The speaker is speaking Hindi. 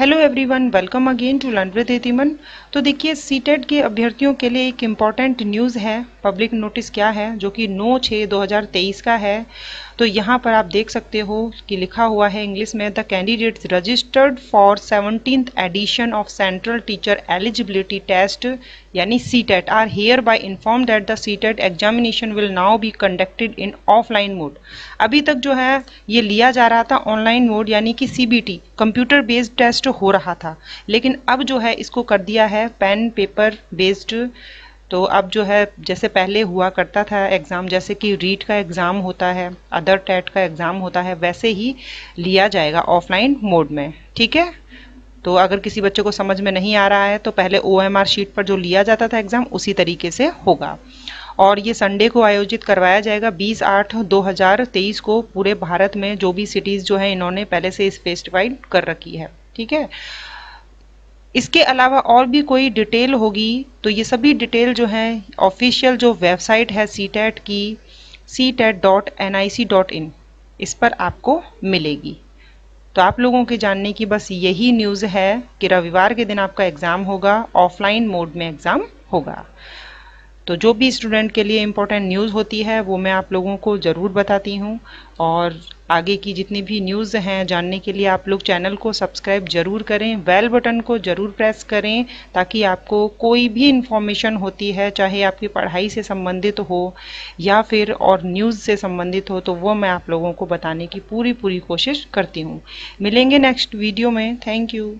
hello everyone welcome again to learn तो देखिए सीटेट e के अभ्यर्थियों के लिए एक इम्पॉर्टेंट न्यूज़ है पब्लिक नोटिस क्या है जो कि 9 छः 2023 का है तो यहाँ पर आप देख सकते हो कि लिखा हुआ है इंग्लिश में the candidates registered for seventeen edition of central teacher eligibility test यानी C TET are hereby inform that the C TET examination will now be conducted in offline mode अभी तक जो है ये लिया जा रहा था ऑनलाइन मोड यानी कि C B T computer based test हो रहा था लेकिन अब जो है इसको कर दिया है पेन पेपर बेस्ड तो अब जो है जैसे पहले हुआ करता था एग्ज़ाम जैसे कि रीट का एग्ज़ाम होता है अदर टेट का एग्ज़ाम होता है वैसे ही लिया जाएगा ऑफलाइन मोड में ठीक है तो अगर किसी बच्चे को समझ में नहीं आ रहा है तो पहले ओ शीट पर जो लिया जाता था एग्ज़ाम उसी तरीके से होगा और ये संडे को आयोजित करवाया जाएगा 20 आठ 2023 को पूरे भारत में जो भी सिटीज़ जो है इन्होंने पहले से स्पेसिफाइड कर रखी है ठीक है इसके अलावा और भी कोई डिटेल होगी तो ये सभी डिटेल जो हैं ऑफिशियल जो वेबसाइट है सी टैट की C TET dot N I C dot in इस पर आपको मिलेगी तो आप लोगों के जानने की बस यही न्यूज़ है कि रविवार के दिन आपका एग्ज़ाम होगा ऑफलाइन मोड में एग्ज़ाम होगा तो जो भी स्टूडेंट के लिए इम्पोर्टेंट न्यूज़ होती है वो मैं आप लोगों को ज़रूर बताती हूँ और आगे की जितनी भी न्यूज़ हैं जानने के लिए आप लोग चैनल को सब्सक्राइब ज़रूर करें बेल बटन को ज़रूर प्रेस करें ताकि आपको कोई भी इन्फॉर्मेशन होती है चाहे आपकी पढ़ाई से संबंधित हो या फिर और न्यूज़ से संबंधित हो तो वो मैं आप लोगों को बताने की पूरी पूरी कोशिश करती हूँ मिलेंगे नेक्स्ट वीडियो में थैंक यू